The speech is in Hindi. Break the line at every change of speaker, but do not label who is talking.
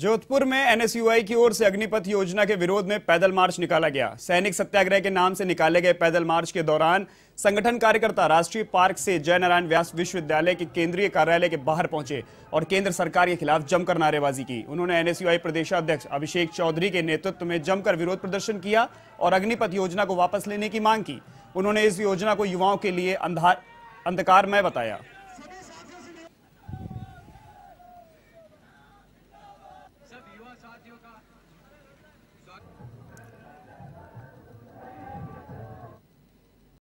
जोधपुर में एनएसयूआई की ओर से अग्निपथ योजना के विरोध में पैदल मार्च निकाला गया सैनिक सत्याग्रह के नाम से निकाले गए पैदल मार्च के दौरान संगठन कार्यकर्ता राष्ट्रीय पार्क से जयनारायण व्यास विश्वविद्यालय के केंद्रीय कार्यालय के बाहर पहुंचे और केंद्र सरकार के खिलाफ जमकर नारेबाजी की उन्होंने एनएसयूआई प्रदेशाध्यक्ष अभिषेक चौधरी के नेतृत्व में जमकर विरोध प्रदर्शन किया और अग्निपथ योजना को वापस लेने की मांग की उन्होंने इस योजना को युवाओं के लिए अंधकारमय बताया